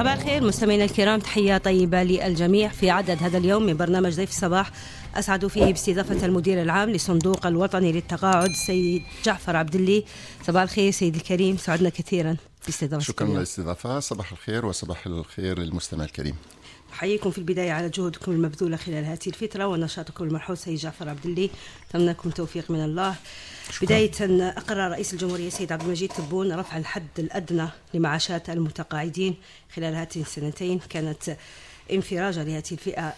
صباح الخير مستمعينا الكرام تحية طيبة للجميع في عدد هذا اليوم من برنامج ضيف الصباح أسعد فيه باستضافة المدير العام لصندوق الوطني للتقاعد السيد جعفر عبد اللي صباح الخير سيد الكريم سعدنا كثيرا باستضافتك شكرا للاستضافة صباح الخير وصباح الخير للمستمع الكريم أحييكم في البداية على جهودكم المبذولة خلال هذه الفترة ونشاطكم الملحوظ سي جعفر عبد اللي تمناكم توفيق من الله شكرا. بداية أقرر رئيس الجمهورية سيد عبد المجيد تبون رفع الحد الأدنى لمعاشات المتقاعدين خلال هاتين السنتين كانت انفراجة لهذه الفئة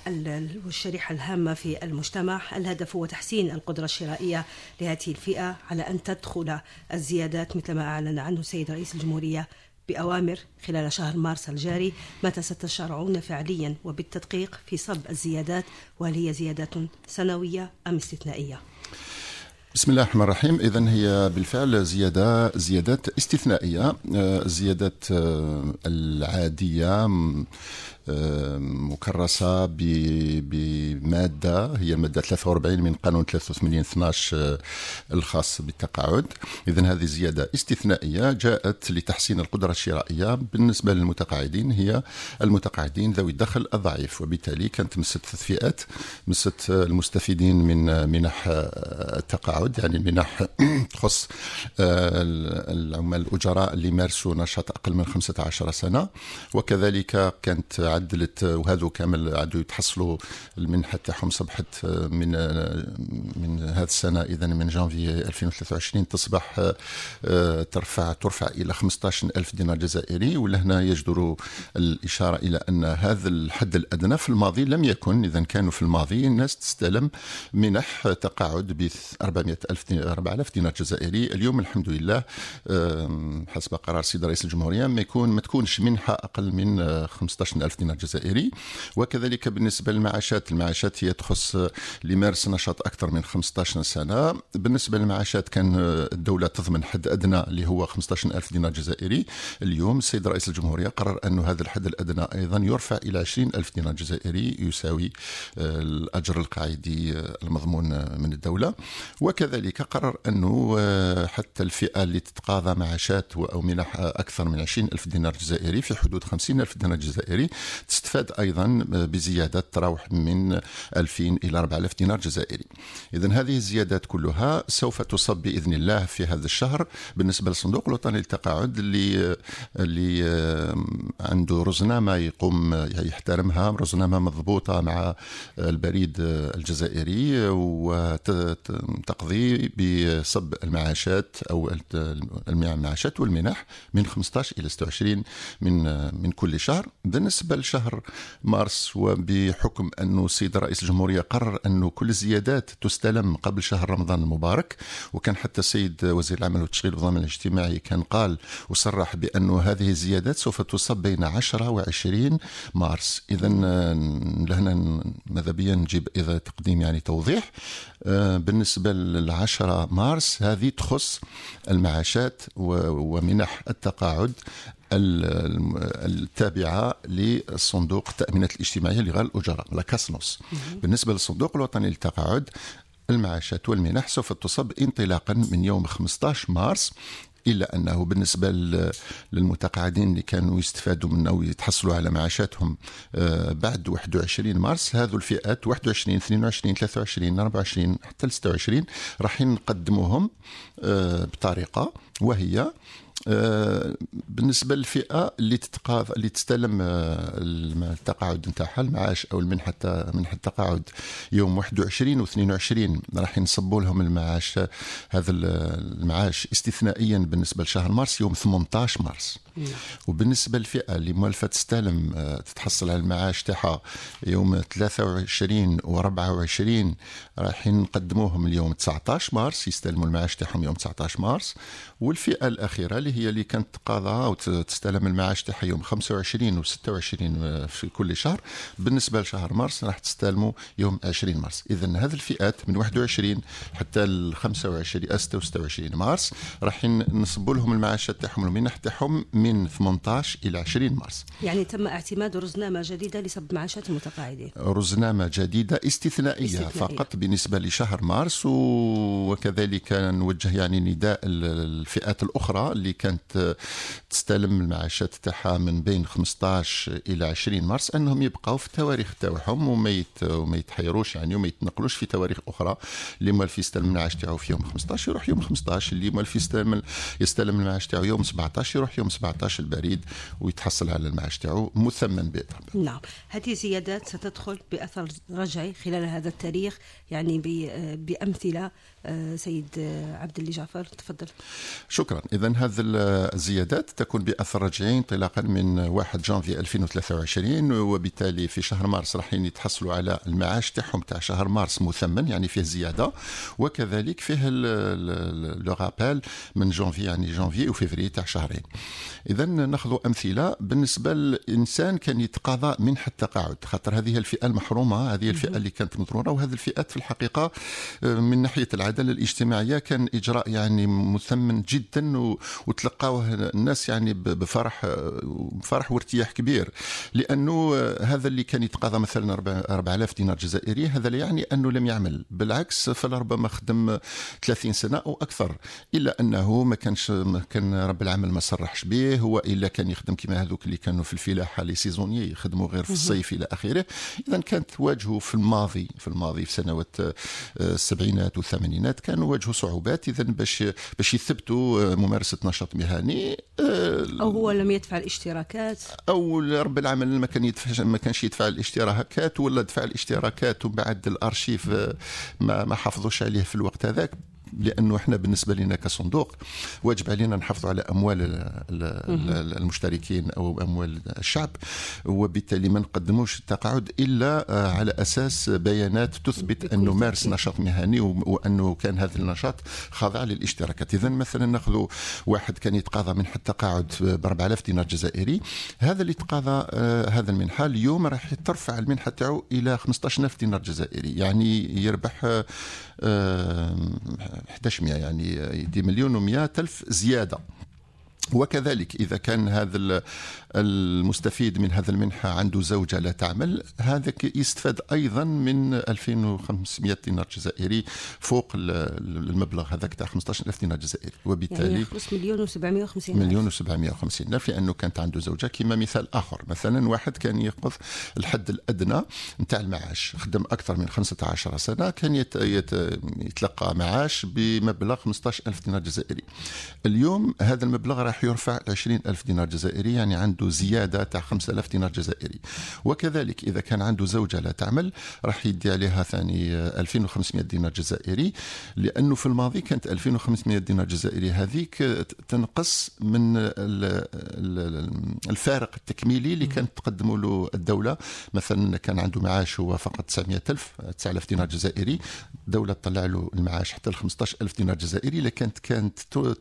والشريحة الهامة في المجتمع الهدف هو تحسين القدرة الشرائية لهذه الفئة على أن تدخل الزيادات مثل ما أعلن عنه سيد رئيس الجمهورية بأوامر خلال شهر مارس الجاري متى ستشرعون فعليا وبالتدقيق في صب الزيادات وهل هي زيادات سنوية أم استثنائية؟ بسم الله الرحمن الرحيم اذا هي بالفعل زياده زيادات استثنائيه الزيادات آه، آه، العاديه مكرسه بماده هي الماده 43 من قانون 83 12 آه، الخاص بالتقاعد اذا هذه زياده استثنائيه جاءت لتحسين القدره الشرائيه بالنسبه للمتقاعدين هي المتقاعدين ذوي الدخل الضعيف وبالتالي كانت مست ثلاث فئات مست المستفيدين من منح آه، التقاعد يعني منح تخص آه، العمال الاجراء اللي مارسوا نشاط اقل من 15 سنه وكذلك كانت عدلت وهذو كامل عادوا يتحصلوا المنحه تاعهم صبحت من من هذه السنه اذا من جانفي 2023 تصبح ترفع ترفع الى 15000 دينار جزائري ولهنا يجدر الاشاره الى ان هذا الحد الادنى في الماضي لم يكن اذا كانوا في الماضي الناس تستلم منح تقاعد ب 400 ألف دينار 4000 دينار جزائري اليوم الحمد لله حسب قرار السيد رئيس الجمهوريه ما يكون ما تكونش منحه اقل من 15000 المواطنين الجزائري وكذلك بالنسبة للمعاشات المعاشات هي تخص اللي يمارس نشاط أكثر من 15 سنة بالنسبة للمعاشات كان الدولة تضمن حد أدنى اللي هو 15 ألف دينار جزائري اليوم السيد رئيس الجمهورية قرر أن هذا الحد الأدنى أيضا يرفع إلى 20 ألف دينار جزائري يساوي آه، الأجر القاعدي آه، المضمون من الدولة وكذلك قرر أنه آه، حتى الفئة اللي تتقاضى معاشات أو منح أكثر من 20 ألف دينار جزائري في حدود 50 ألف دينار جزائري تستفاد ايضا بزياده تراوح من 2000 الى 4000 دينار جزائري اذا هذه الزيادات كلها سوف تصب باذن الله في هذا الشهر بالنسبه للصندوق الوطني للتقاعد اللي اللي عنده رزنامه يقوم يعني يحترمها رزنامه مضبوطه مع البريد الجزائري وتقضي بصب المعاشات او المعاشات والمنح من 15 الى 26 من من كل شهر بالنسبه خلال شهر مارس وبحكم أنه السيد رئيس الجمهورية قرر أنه كل الزيادات تستلم قبل شهر رمضان المبارك وكان حتى السيد وزير العمل والتشغيل والضمان الاجتماعي كان قال وصرح بأنه هذه الزيادات سوف تصب بين 10 و 20 مارس إذا لهنا ماذا بيا نجيب إذا تقديم يعني توضيح آه، بالنسبة لل 10 مارس هذه تخص المعاشات ومنح التقاعد التابعه لصندوق التامينات الاجتماعيه لغير الاجراء لا كاسنوس بالنسبه للصندوق الوطني للتقاعد المعاشات والمنح سوف تصب انطلاقا من يوم 15 مارس الا انه بالنسبه للمتقاعدين اللي كانوا يستفادوا من او يتحصلوا على معاشاتهم آه، بعد 21 مارس هذو الفئات 21 22 23 24 حتى 26 راح نقدموهم آه، بطريقه وهي آه، بالنسبه للفئه اللي تتقاف اللي تستلم آه، التقاعد نتاعها المعاش او المنحه حتى منحه التقاعد يوم 21 و 22 راح ينصبوا لهم المعاش هذا المعاش استثنائيا بالنسبه لشهر مارس يوم 18 مارس إيه. وبالنسبه للفئه اللي مؤلفه تستلم آه، تتحصل على المعاش تاعها يوم 23 و24 رايحين نقدموهم اليوم 19 مارس يستلموا المعاش تاعهم يوم 19 مارس والفئه الاخيره اللي هي اللي كانت تقاضى وتستلم المعاش تاعها يوم 25 و26 آه، في كل شهر بالنسبه لشهر مارس راح تستلموا يوم 20 مارس اذا هذه الفئات من 21 حتى ل 25 26 مارس رايحين نصبوا لهم المعاشات تاعهم المنح تاعهم من 18 إلى 20 مارس يعني تم اعتماد رزنامة جديدة لسبب معاشات المتقاعدين رزنامة جديدة استثنائية, استثنائية. فقط بالنسبة لشهر مارس وكذلك نوجه يعني نداء الفئات الأخرى اللي كانت تستلم المعاشات تاعها من بين 15 إلى 20 مارس أنهم يبقوا في التواريخ تاعهم وما يتحيروش يعني وما يتنقلوش في تواريخ أخرى اللي مال في يستلم المعاش تاعو في يوم 15 يروح يوم 15 اللي مال في يستلم يستلم المعاش تاعو يوم 17 يروح يوم 17 14 البريد ويتحصل على المعاش تاعو مثمن به نعم هذه الزيادات ستدخل بأثر رجعي خلال هذا التاريخ يعني بأمثلة آه، سيد آه، عبد اللي جعفر تفضل شكرا اذا هذه الزيادات تكون باثر رجعي انطلاقا من 1 جانفي 2023 وبالتالي في شهر مارس راح يتحصلوا على المعاش تاعهم تاع شهر مارس مثمن يعني فيه زياده وكذلك فيه لو رابيل من جانفي يعني جانفي وفيفري تاع شهرين اذا ناخذ امثله بالنسبه للانسان كان يتقاضى منحه التقاعد خاطر هذه الفئه المحرومه هذه الفئه اللي كانت مضروره وهذه الفئات في الحقيقه آه، من ناحيه العداله الاجتماعيه كان اجراء يعني مثمن جدا وتلقاوه الناس يعني بفرح آه، فرح وارتياح كبير لانه آه، هذا اللي كان يتقاضى مثلا 4000 دينار جزائري هذا لا يعني انه لم يعمل بالعكس فلربما خدم 30 سنه او اكثر الا انه ما كانش كان رب العمل ما صرحش به هو الا كان يخدم كما هذوك اللي كانوا في الفلاحه لي سيزوني يخدموا غير في الصيف الى اخره اذا كانت تواجهوا في الماضي في الماضي في سنوات آه، السبعينات والثمانينات كانوا واجهوا صعوبات اذا باش باش يثبتوا آه، ممارسه نشاط مهني آه، او هو لم يدفع الاشتراكات او رب العمل ما كان يدفع ما كانش يدفع الاشتراكات ولا دفع الاشتراكات ومن بعد الارشيف ما ما حافظوش عليه في الوقت هذاك لانه احنا بالنسبه لنا كصندوق واجب علينا نحافظ على اموال المشتركين او اموال الشعب وبالتالي ما نقدموش التقاعد الا آه، على اساس بيانات تثبت انه مارس نشاط مهني وانه كان هذا النشاط خاضع للاشتراكات اذا مثلا ناخذ واحد كان يتقاضى منح التقاعد ب 4000 دينار جزائري هذا اللي تقاضى آه، هذا المنحه اليوم راح ترفع المنحه تاعو الى 15000 دينار جزائري يعني يربح آه، 11 مئة يعني دي مليون و100 ألف زيادة وكذلك إذا كان هذا المستفيد من هذا المنحة عنده زوجة لا تعمل هذا يستفاد أيضا من 2500 دينار جزائري فوق المبلغ هذاك تاع 15000 دينار جزائري وبالتالي يعني مليون و750 مليون و750 لأنه كانت عنده زوجة كما مثال آخر مثلا واحد كان يقض الحد الأدنى نتاع المعاش خدم أكثر من 15 سنة كان يت... يت... يتلقى معاش بمبلغ 15000 دينار جزائري اليوم هذا المبلغ راه راح يرفع ل 20000 دينار جزائري يعني عنده زيادة تاع 5000 دينار جزائري وكذلك إذا كان عنده زوجة لا تعمل راح يدي عليها ثاني 2500 آه، دينار جزائري لأنه في الماضي كانت 2500 دينار جزائري هذيك آه، تنقص من الفارق التكميلي اللي كانت تقدمه له الدولة مثلا كان عنده معاش هو فقط 900000 9000 دينار جزائري الدولة تطلع له المعاش حتى ل 15000 دينار جزائري لكانت كانت كانت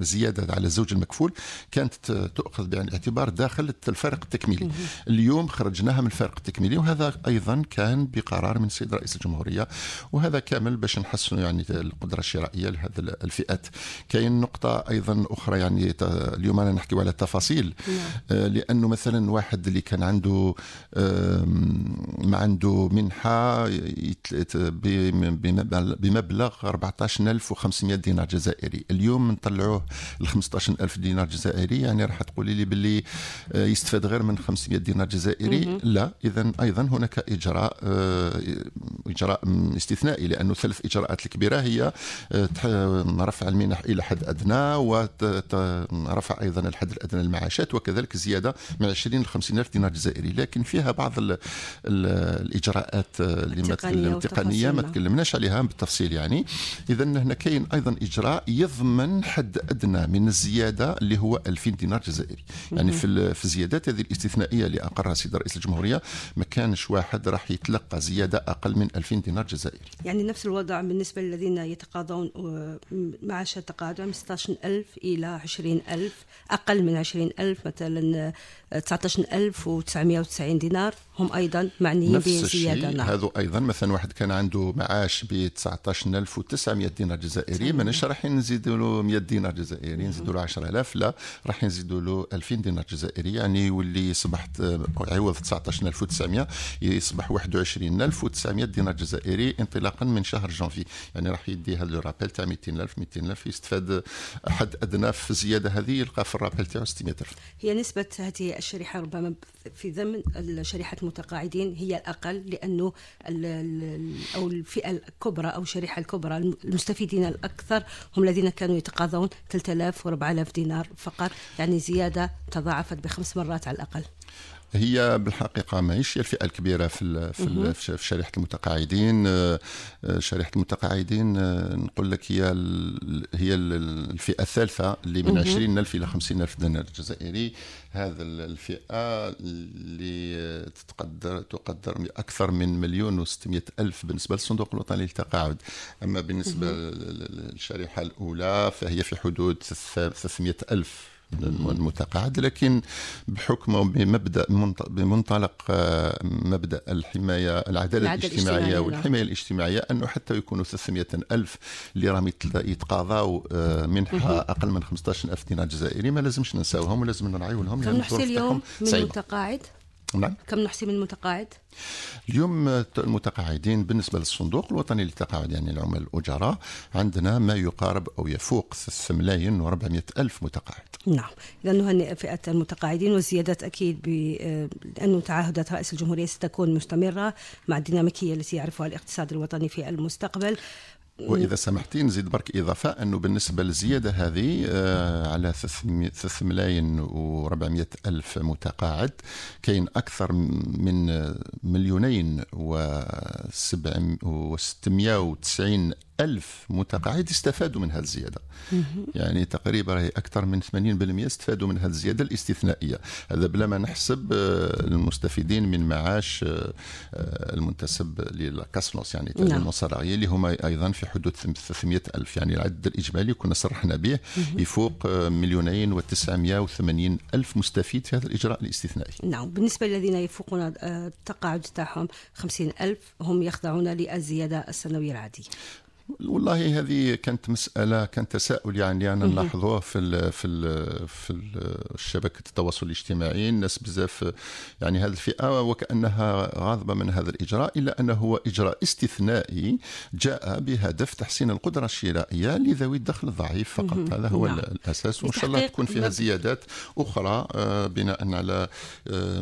الزيادة على الزوج المكفول كانت تؤخذ بعين الاعتبار داخل الفارق التكميلي اليوم خرجناها من الفارق التكميلي وهذا ايضا كان بقرار من السيد رئيس الجمهوريه وهذا كامل باش نحسنوا يعني القدره الشرائيه لهذه الفئات كاين نقطه ايضا اخرى يعني اليوم انا نحكي على التفاصيل نعم. آه، لانه مثلا واحد اللي كان عنده ما عنده منحه بمبلغ 14500 دينار جزائري اليوم نطلعوه ل 15000 دينار جزائري يعني راح تقولي لي باللي آه، يستفاد غير من 500 دينار جزائري لا اذا ايضا هناك اجراء آه، اجراء استثنائي لانه ثلاث اجراءات الكبيره هي آه، رفع المنح الى حد ادنى ورفع ايضا الحد الادنى للمعاشات وكذلك زياده من 20 ل 50 الف دينار جزائري لكن فيها بعض الـ الـ الاجراءات اللي التقنيه ما تكلمناش عليها بالتفصيل يعني اذا هنا كاين ايضا اجراء يضمن حد ادنى من زياده اللي هو 2000 دينار جزائري يعني في في الزيادات هذه الاستثنائيه اللي اقرها السيد رئيس الجمهوريه ما كانش واحد راح يتلقى زياده اقل من 2000 دينار جزائري يعني نفس الوضع بالنسبه للذين يتقاضون معاش تقاعد من 16000 الى 20000 اقل من 20000 مثلا 19990 دينار هم ايضا معنيين بزياده نعم هذا ايضا مثلا واحد كان عنده معاش ب 19900 دينار جزائري ما راح نزيدوا له 100 دينار جزائري نزيدوا له 10000 لا راح نزيدوا له 2000 دينار جزائري يعني يولي صبحت آه، عوض 19900 يصبح 21900 دينار جزائري انطلاقا من شهر جانفي يعني راح يدي هذا الرابيل تاع 200000 200000 يستفاد حد ادنى في الزياده هذه يلقى في الرابيل تاعو 600000 هي نسبه هذه الشريحه ربما في ضمن شريحه المتقاعدين هي الاقل لانه او الفئه الكبرى او الشريحه الكبرى المستفيدين الاكثر هم الذين كانوا يتقاضون 3000 و 4000 دينار فقط يعني زيادة تضاعفت بخمس مرات على الأقل هي بالحقيقه ماهيش هي الفئه الكبيره في في, في شريحه المتقاعدين آه، آه، شريحه المتقاعدين آه، نقول لك هي هي الفئه الثالثه اللي من 20000 الى 50000 دينار جزائري هذا الفئه اللي تقدر تقدر باكثر من مليون و600 الف بالنسبه للصندوق الوطني للتقاعد اما بالنسبه للشريحه الاولى فهي في حدود 300 الف المتقاعد لكن بحكم بمبدا بمنطلق آه، مبدا الحمايه العداله الاجتماعيه نعم. والحمايه الاجتماعيه انه حتى يكونوا 300 الف اللي راهم يتقاضاو منحه اقل من 15 الف دينار جزائري ما لازمش ننساوهم ولازم نراعيو لهم لان اليوم من متقاعد نعم كم نحصي من المتقاعد؟ اليوم المتقاعدين بالنسبة للصندوق الوطني للتقاعد يعني العمال الأجراء عندنا ما يقارب أو يفوق 6 ملايين و400 ألف متقاعد نعم إذا نهنئ فئة المتقاعدين والزيادات أكيد لأنه تعهدات رئيس الجمهورية ستكون مستمرة مع الديناميكية التي يعرفها الاقتصاد الوطني في المستقبل واذا سمحتي نزيد برك اضافه انه بالنسبه للزياده هذه آه، على 3 ملايين و400 الف متقاعد كاين اكثر من مليونين و 690 ألف متقاعد استفادوا من هذه الزيادة يعني تقريبا راهي أكثر من 80% استفادوا من هذه الزيادة الاستثنائية هذا بلا ما نحسب آه، المستفيدين من معاش آه، آه، المنتسب للكاسنوس يعني نعم. اللي هما أيضا في حدود 300 ألف يعني العدد الإجمالي كنا صرحنا به يفوق مليونين و وثمانين ألف مستفيد في هذا الإجراء الاستثنائي نعم بالنسبة للذين يفوقون التقاعد تاعهم 50 ألف هم يخضعون للزيادة السنوية العادية والله هذه كانت مسألة كان تساؤل يعني أنا نلاحظوه في الـ في الـ في شبكة التواصل الاجتماعي الناس بزاف يعني هذه الفئة وكأنها غاضبة من هذا الإجراء إلا أنه هو إجراء استثنائي جاء بهدف تحسين القدرة الشرائية لذوي الدخل الضعيف فقط هذا هو نعم. الأساس وإن شاء الله تكون فيها زيادات أخرى آه، بناء على آه،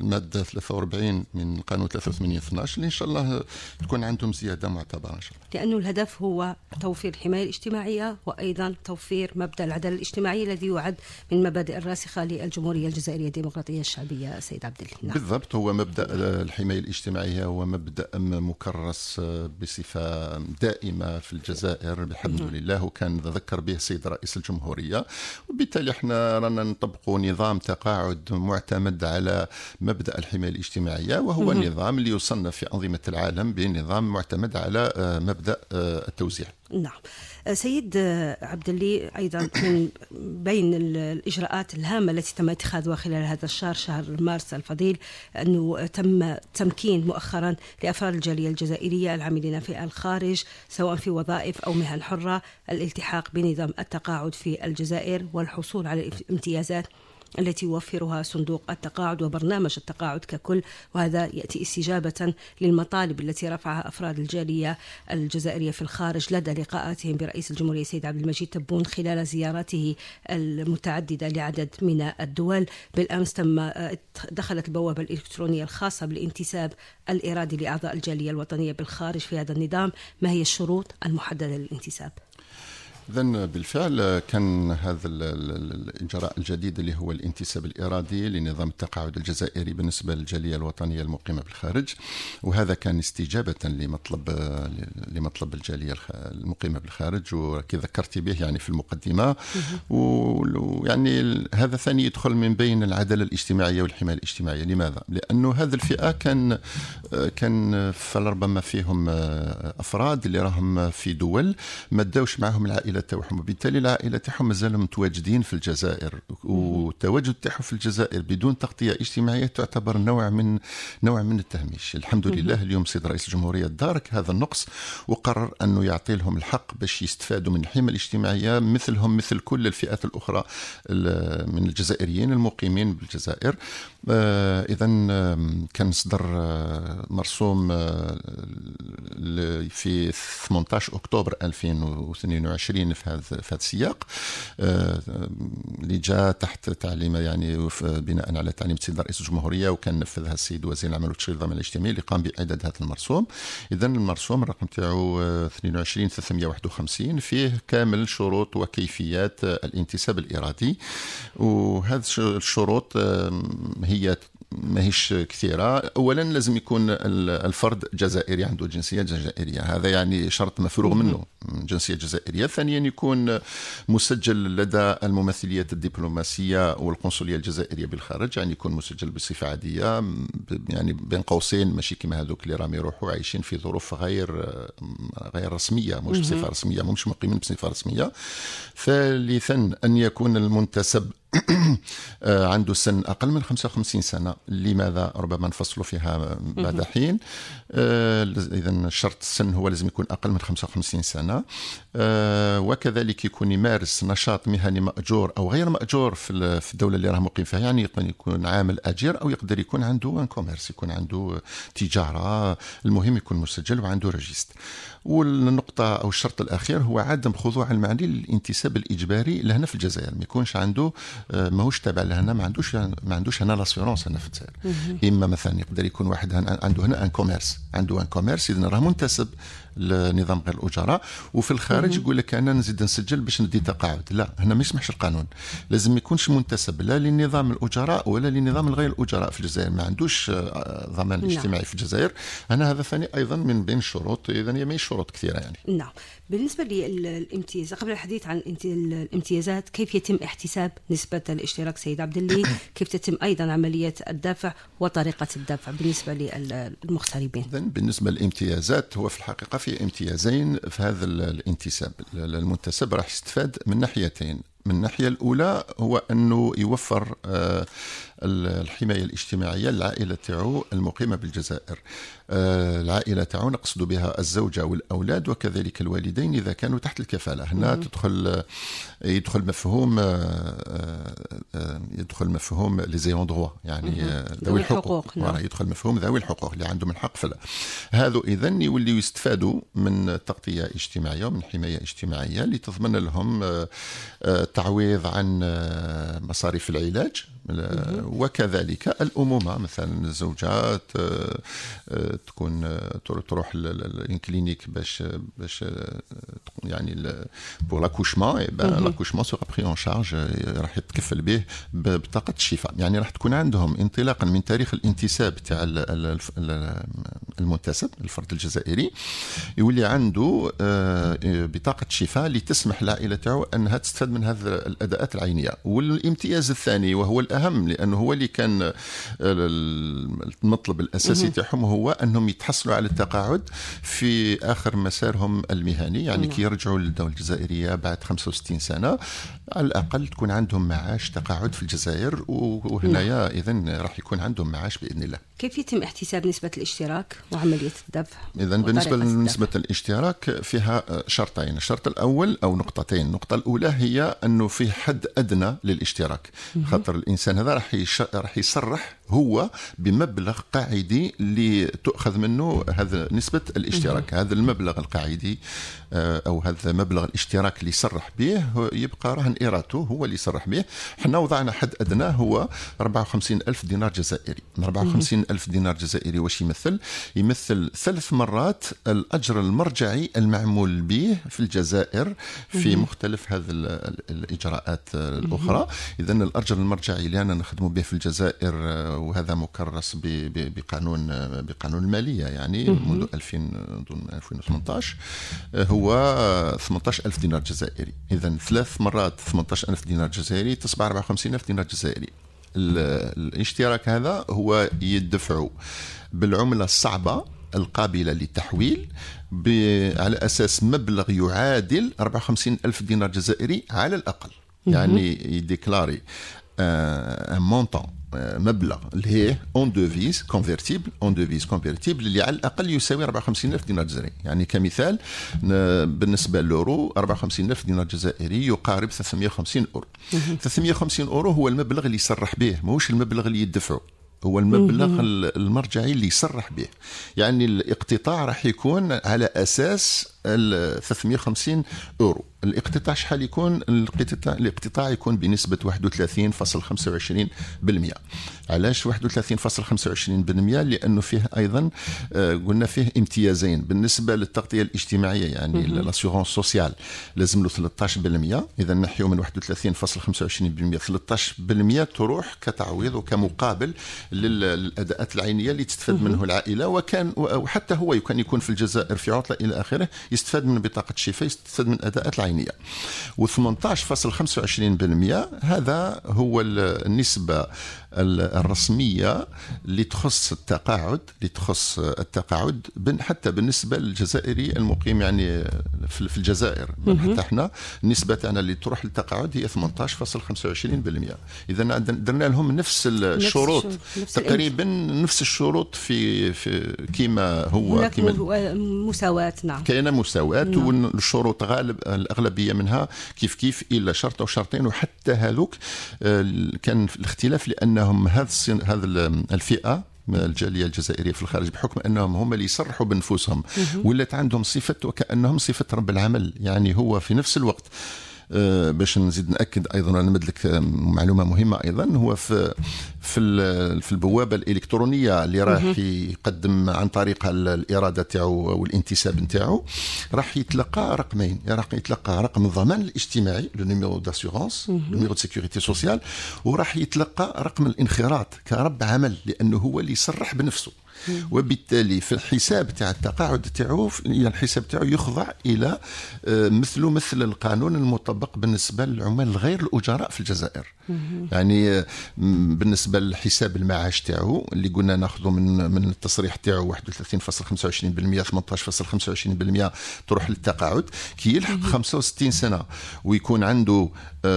المادة 43 من قانون 83 12 اللي إن شاء الله تكون عندهم زيادة معتبرة إن شاء الله لأنه الهدف هو توفير الحماية الاجتماعية وأيضا توفير مبدأ العدالة الاجتماعية الذي يعد من المبادئ الراسخة للجمهورية الجزائرية الديمقراطية الشعبية سيد عبد نعم. بالضبط هو مبدأ الحماية الاجتماعية هو مبدأ مكرس بصفة دائمة في الجزائر الحمد نعم. لله وكان ذكر به السيد رئيس الجمهورية وبالتالي احنا رانا نطبقوا نظام تقاعد معتمد على مبدأ الحماية الاجتماعية وهو النظام اللي يصنف في أنظمة العالم بنظام معتمد على مبدأ يبدا آه، التوزيع نعم آه، سيد آه، عبد اللي ايضا من بين الاجراءات الهامه التي تم اتخاذها خلال هذا الشهر شهر مارس الفضيل انه تم تمكين مؤخرا لافراد الجاليه الجزائريه العاملين في الخارج سواء في وظائف او مهن حره الالتحاق بنظام التقاعد في الجزائر والحصول على الامتيازات التي يوفرها صندوق التقاعد وبرنامج التقاعد ككل وهذا ياتي استجابه للمطالب التي رفعها افراد الجاليه الجزائريه في الخارج لدى لقاءاتهم برئيس الجمهوريه السيد عبد المجيد تبون خلال زياراته المتعدده لعدد من الدول بالامس تم دخلت البوابه الالكترونيه الخاصه بالانتساب الارادي لاعضاء الجاليه الوطنيه بالخارج في هذا النظام ما هي الشروط المحدده للانتساب إذا بالفعل كان هذا الإجراء الجديد اللي هو الانتساب الإرادي لنظام التقاعد الجزائري بالنسبة للجالية الوطنية المقيمة بالخارج وهذا كان استجابة لمطلب لمطلب الجالية المقيمة بالخارج وكي ذكرت به يعني في المقدمة ويعني هذا ثاني يدخل من بين العدالة الاجتماعية والحماية الاجتماعية لماذا؟ لأنه هذا الفئة كان كان فلربما فيهم آه، أفراد اللي راهم في دول ما داوش معهم العائلة العائله تاعهم وبالتالي العائله تاعهم مازالوا متواجدين في الجزائر والتواجد تاعهم في الجزائر بدون تغطيه اجتماعيه تعتبر نوع من نوع من التهميش الحمد لله اليوم سيد رئيس الجمهوريه دارك هذا النقص وقرر انه يعطي لهم الحق باش يستفادوا من الحمى الاجتماعيه مثلهم مثل كل الفئات الاخرى من الجزائريين المقيمين بالجزائر آه، اذا كان صدر آه، مرسوم آه، في 18 اكتوبر 2022 اخرين في هذا في هذا السياق آه، اللي جاء تحت تعليم يعني بناء على تعليم السيد رئيس الجمهوريه وكان نفذها السيد وزير العمل والتشغيل الضمان الاجتماعي اللي قام باعداد هذا المرسوم اذا المرسوم الرقم تاعو 22 آه، 351 فيه كامل شروط وكيفيات آه، الانتساب الارادي وهذه الشروط هي ماهيش كثيرة أولا لازم يكون الفرد جزائري عنده جنسية جزائرية هذا يعني شرط مفروغ منه جنسية جزائرية ثانيا ان يكون مسجل لدى الممثليات الدبلوماسيه والقنصليه الجزائريه بالخارج يعني يكون مسجل بصفه عاديه يعني بين قوسين ماشي كما هذوك اللي راهم يروحوا عايشين في ظروف غير غير رسميه مش بصفه رسميه مش مقيمين بصفه رسميه ثالثا ان يكون المنتسب آه، عنده سن اقل من 55 سنه لماذا ربما نفصلوا فيها بعد حين آه، اذا شرط السن هو لازم يكون اقل من 55 سنه آه، وكذلك يكون يمارس نشاط مهني ماجور او غير ماجور في الدوله اللي راه مقيم فيها يعني يقدر يكون عامل اجير او يقدر يكون عنده ان كوميرس يكون عنده تجاره المهم يكون مسجل وعنده ريجيست والنقطه او الشرط الاخير هو عدم خضوع المعني للانتساب الاجباري لهنا في الجزائر ما يكونش عنده آه، ماهوش تابع لهنا ما عندوش يعني، ما عندوش هنا لاسيورونس هنا في الجزائر اما مثلا يقدر يكون واحد عنده هنا ان كوميرس عنده ان كوميرس اذا راه منتسب لنظام غير الاجراء وفي الخارج يقول لك انا نزيد نسجل باش ندي تقاعد لا هنا ما يسمحش القانون لازم ما يكونش منتسب لا لنظام الاجراء ولا لنظام غير الاجراء في الجزائر ما عندوش آه، ضمان نعم. اجتماعي في الجزائر انا هذا ثاني ايضا من بين الشروط اذا هي ماهيش شروط كثيره يعني نعم بالنسبه للامتياز قبل الحديث عن الامتيازات كيف يتم احتساب نسبه الاشتراك سيد عبد اللي كيف تتم ايضا عمليه الدفع وطريقه الدفع بالنسبه للمغتربين بالنسبه للامتيازات هو في الحقيقه في امتيازين في هذا الانتساب المنتسب راح يستفاد من ناحيتين من الناحيه الاولى هو انه يوفر آه، الحمايه الاجتماعيه للعائله تاعو المقيمه بالجزائر آه، العائله تاعو نقصد بها الزوجه والاولاد وكذلك الوالدين اذا كانوا تحت الكفاله هنا مم. تدخل آه، يدخل مفهوم يدخل مفهوم لي يعني ذوي الحقوق, الحقوق. نعم. يدخل مفهوم ذوي الحقوق اللي عندهم الحق فلا هذو اذا يوليو يستفادوا من تغطيه اجتماعيه ومن حمايه اجتماعيه اللي تضمن لهم التعويض عن آه، مصاريف العلاج آه، وكذلك الامومه مثلا الزوجات آه، تكون تروح للكلينيك باش باش يعني بور لاكوشمون لاكوشمون سوغ بري اون شارج راح يتكفل به بطاقه الشفاء يعني راح تكون عندهم انطلاقا من تاريخ الانتساب تاع المنتسب الفرد الجزائري يولي عنده آه، آه، بطاقه شفاء اللي تسمح العائله تاعو انها تستفاد من هذه الاداءات العينيه والامتياز الثاني وهو الاهم لانه هو اللي كان آه، المطلب الاساسي تاعهم هو انهم يتحصلوا على التقاعد في اخر مسارهم المهني يعني كي نعم. يرجعوا للدوله الجزائريه بعد 65 سنه على الاقل تكون عندهم معاش تقاعد في الجزائر وهنايا نعم. اذا راح يكون عندهم معاش باذن الله كيف يتم احتساب نسبه الاشتراك وعملية الدفع إذا بالنسبة لنسبة الاشتراك فيها شرطين الشرط الأول أو نقطتين النقطة الأولى هي أنه في حد أدنى للاشتراك خاطر الإنسان هذا راح راح يصرح هو بمبلغ قاعدي اللي تؤخذ منه هذا نسبة الاشتراك هذا المبلغ القاعدي آه، او هذا مبلغ الاشتراك اللي يصرح به يبقى رهن ايراتو هو اللي يصرح به حنا وضعنا حد ادنى هو 54 ألف دينار جزائري 54 ألف دينار جزائري واش يمثل يمثل ثلاث مرات الاجر المرجعي المعمول به في الجزائر في مختلف هذه الاجراءات الاخرى اذا الاجر المرجعي اللي انا نخدم به في الجزائر آه، وهذا مكرس بقانون آه، بقانون الماليه يعني منذ 2000 2018 هو هو 18000 دينار جزائري اذا ثلاث مرات 18000 دينار جزائري تصبح 54000 دينار جزائري الاشتراك هذا هو يدفع بالعمله الصعبه القابله للتحويل على اساس مبلغ يعادل 54000 دينار جزائري على الاقل يعني يديكلاري ان مونطون مبلغ اللي اون ديفيز كونفيرتيبل اون ديفيز كونفيرتيبل اللي على الاقل يساوي 54000 دينار جزائري يعني كمثال بالنسبه للورو 54000 دينار جزائري يقارب 350 اورو 350 اورو هو المبلغ اللي يصرح به ماهوش المبلغ اللي يدفعه هو المبلغ المرجعي اللي يصرح به يعني الاقتطاع راح يكون على اساس 350 اورو الاقتطاع شحال يكون الاقتطاع الاقتطاع يكون بنسبه 31.25% علاش 31.25% لانه فيه ايضا آه، قلنا فيه امتيازين بالنسبه للتغطيه الاجتماعيه يعني لاسيغونس سوسيال لازم له 13% اذا نحيو من 31.25% 13% تروح كتعويض وكمقابل للاداءات العينيه اللي تستفاد منه العائله وكان وحتى هو كان يكون في الجزائر في عطله الى اخره يستفاد من بطاقه الشفاء يستفاد من الاداءات العينيه و18.25% هذا هو النسبه الرسميه اللي تخص التقاعد اللي تخص التقاعد حتى بالنسبه للجزائري المقيم يعني في الجزائر يعني حتى احنا النسبه تاعنا اللي تروح للتقاعد هي 18.25% اذا درنا لهم نفس الشروط نفس تقريبا نفس الشروط في, في كما هو كما مساواه نعم كاينه مساواة نعم. والشروط غالب الأغلبية منها كيف كيف إلا شرط أو شرطين وحتى هذوك آه، كان الاختلاف لأنهم هذا هذا الفئة الجاليه الجزائريه في الخارج بحكم انهم هم اللي يصرحوا بنفوسهم ولات عندهم صفه وكانهم صفه رب العمل يعني هو في نفس الوقت آه، باش نزيد ناكد ايضا انا لك آه، معلومه مهمه ايضا هو في في في البوابه الالكترونيه اللي راح يقدم عن طريقها الاراده تاعو والانتساب نتاعو راح يتلقى رقمين راح يتلقى رقم الضمان الاجتماعي لو نيميرو داسيغونس نيميرو دو سيكوريتي سوسيال وراح يتلقى رقم الانخراط كرب عمل لانه هو اللي يصرح بنفسه وبالتالي في الحساب تاع التقاعد تاعو يعني الحساب تاعو يخضع الى آه، مثله مثل القانون المطبق بالنسبه للعمال غير الاجراء في الجزائر يعني آه، بالنسبه لحساب المعاش تاعو اللي قلنا ناخذه من من التصريح تاعو 31.25% 18.25% تروح للتقاعد كي يلحق 65 سنه ويكون عنده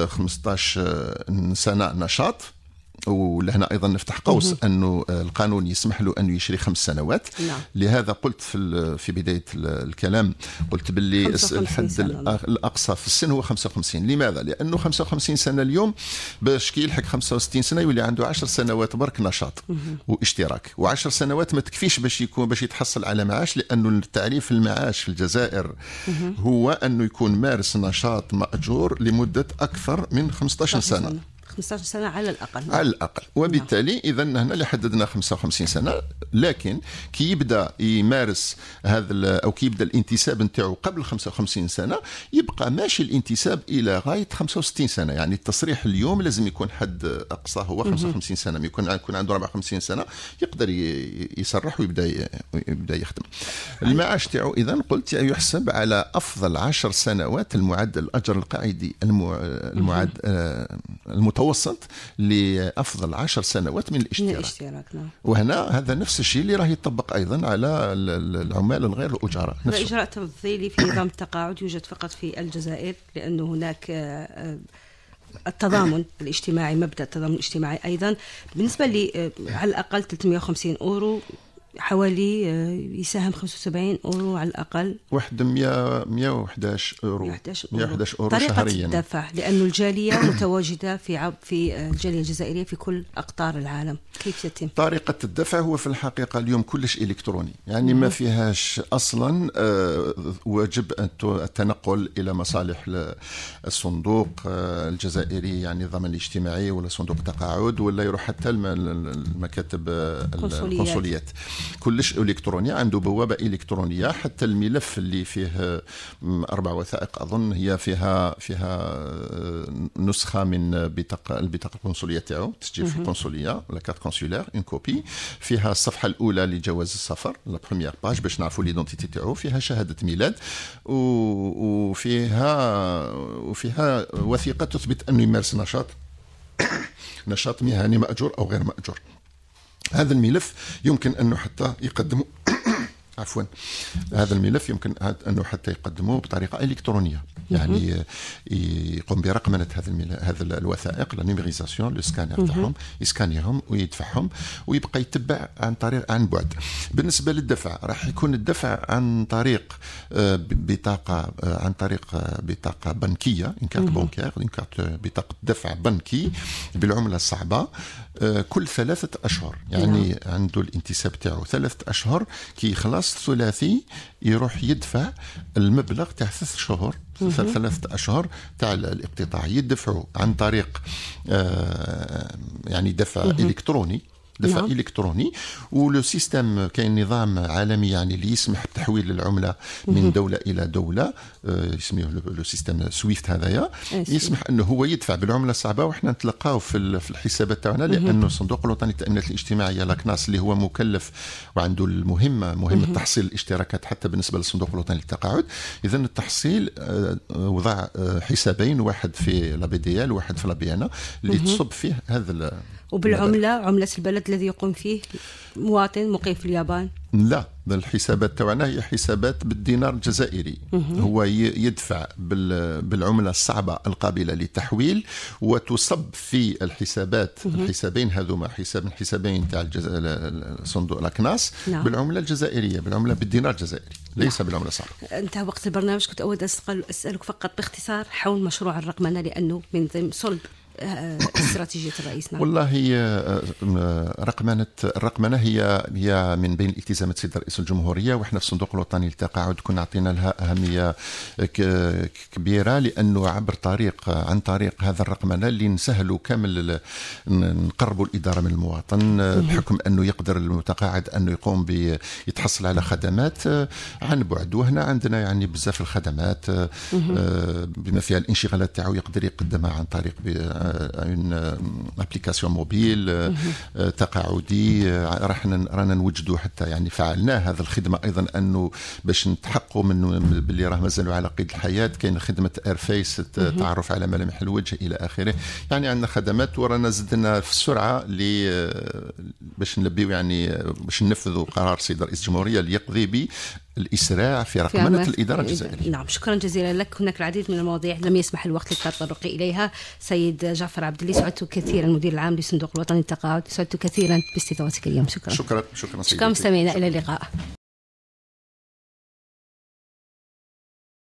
15 آه، سنه نشاط ولهنا ايضا نفتح قوس انه آه، القانون يسمح له انه يشري خمس سنوات نعم. لهذا قلت في في بدايه الكلام قلت باللي الحد الاقصى في السن هو 55 لماذا لانه 55 سنه اليوم باش كي يلحق 65 سنه يولي عنده 10 سنوات برك نشاط واشتراك و10 سنوات ما تكفيش باش يكون باش يتحصل على معاش لانه التعريف المعاش في الجزائر هو انه يكون مارس نشاط ماجور لمده اكثر من 15 سنه 15 سنه على الاقل على الاقل وبالتالي نعم. اذا هنا اللي حددنا 55 سنه لكن كي يبدا يمارس هذا او كي يبدا الانتساب نتاعو قبل 55 سنه يبقى ماشي الانتساب الى غايه 65 سنه يعني التصريح اليوم لازم يكون حد اقصى هو 55 سنه يكون يكون عنده 54 سنه يقدر يصرح ويبدا يبدا يخدم المعاش تاعو اذا قلت يحسب على افضل 10 سنوات المعدل الاجر القاعدي المعد آه، المتوسط وصلت لافضل عشر سنوات من الاشتراك, من الاشتراك نعم. وهنا هذا نفس الشيء اللي راه يطبق ايضا على العمال الغير الاجراء نفسه. الاجراء التفضيلي في نظام التقاعد يوجد فقط في الجزائر لانه هناك آه، آه، التضامن الاجتماعي مبدا التضامن الاجتماعي ايضا بالنسبه لي آه، على الاقل 350 اورو حوالي آه، يساهم 75 اورو على الاقل واحد 100 111 اورو 111 اورو طريقة شهريا الدفع لانه الجاليه متواجده في في آه، الجاليه الجزائريه في كل اقطار العالم كيف يتم طريقه الدفع هو في الحقيقه اليوم كلش الكتروني يعني ما فيهاش اصلا آه، واجب التنقل الى مصالح الصندوق الجزائري يعني الضمان الاجتماعي ولا صندوق التقاعد ولا يروح حتى المكاتب القنصليات كلش الكتروني عنده بوابه الكترونيه حتى الملف اللي فيه اربع وثائق اظن هي فيها فيها آه، نسخه من بطاقه البطاقه القنصليه تاعو تسجيل في القنصليه لا كارت كونسولير اون كوبي فيها الصفحه الاولى لجواز السفر لا بروميير باج باش نعرفوا ليدونتيتي تاعو فيها شهاده ميلاد وفيها وفيها وثيقه تثبت انه يمارس نشاط نشاط مهني ماجور او غير ماجور هذا الملف يمكن انه حتى يقدموا عفوا هذا الملف يمكن انه حتى يقدموه بطريقه الكترونيه يعني يقوم برقمنه هذا هذا الوثائق لا نيميريزاسيون لو سكانير تاعهم يسكانيهم ويدفعهم ويبقى يتبع عن طريق عن بعد بالنسبه للدفع راح يكون الدفع عن طريق آه، بطاقه آه، عن طريق آه، بطاقه بنكيه ان كارت بونكير ان كارت بطاقه دفع بنكي بالعمله الصعبه كل ثلاثه اشهر يعني نعم. عنده الانتساب تاعو ثلاثه اشهر كي يخلص الشخص الثلاثي يروح يدفع المبلغ تاع ثلاث شهور ثلاثة أشهر تاع الاقتطاع يدفعوا عن طريق آه، يعني دفع إلكتروني دفع نعم. الكتروني ولو سيستم كاين نظام عالمي يعني اللي يسمح بتحويل العمله من دوله الى دوله آه، يسميه لو سيستم سويفت هذايا آه، يسمح انه هو يدفع بالعمله الصعبه وحنا نتلقاو في الحسابات تاعنا لانه الصندوق الوطني للتامينات الاجتماعيه لاكناس اللي هو مكلف وعنده المهمه مهمه تحصيل الاشتراكات حتى بالنسبه للصندوق الوطني للتقاعد اذا التحصيل آه، وضع حسابين واحد في لا بي دي ال وواحد في لا بي ان اللي تصب فيه هذا وبالعملة عملة البلد الذي يقوم فيه مواطن مقيم في اليابان لا الحسابات تاعنا هي حسابات بالدينار الجزائري هو يدفع بالعمله الصعبه القابله للتحويل وتصب في الحسابات الحسابين هذوما حساب الحسابين تاع صندوق الاكناس نعم. بالعمله الجزائريه بالعمله بالدينار الجزائري ليس نعم. بالعمله الصعبه انتهى وقت البرنامج كنت اود اسالك فقط باختصار حول مشروع الرقمنه لانه من صلب آه، استراتيجيه الرئيس نعم. والله آه، آه، رقمنه الرقمنه هي هي من بين التزامات سيد رئيس الجمهوريه وحنا في الصندوق الوطني للتقاعد كنا عطينا لها اهميه كبيره لانه عبر طريق عن طريق هذا الرقمنه اللي نسهلوا كامل نقربوا الاداره من المواطن بحكم انه يقدر المتقاعد انه يقوم بيتحصل يتحصل على خدمات عن بعد وهنا عندنا يعني بزاف الخدمات بما فيها الانشغالات تاعو يقدر يقدمها عن طريق اون ابليكاسيون موبيل تقاعدي رحنا آه، رانا نوجدوا حتى يعني فعلناه هذا الخدمه ايضا انه باش نتحقوا من باللي راه مازالوا على قيد الحياه كاين خدمه اير فيس التعرف على ملامح الوجه الى اخره يعني عندنا خدمات ورانا زدنا في السرعه اللي آه، باش نلبيو يعني آه، باش ننفذوا قرار سيد رئيس الجمهوريه اللي يقضي به الاسراع في رقمنه الاداره إيه، الجزائريه. نعم شكرا جزيلا لك هناك العديد من المواضيع لم يسمح الوقت للتطرق اليها سيد جعفر عبد اللي سعدت كثيرا المدير العام لصندوق الوطني للتقاعد سعدت كثيرا باستضافتك اليوم شكرا شكرا شكرا شكرا مستمعينا الى اللقاء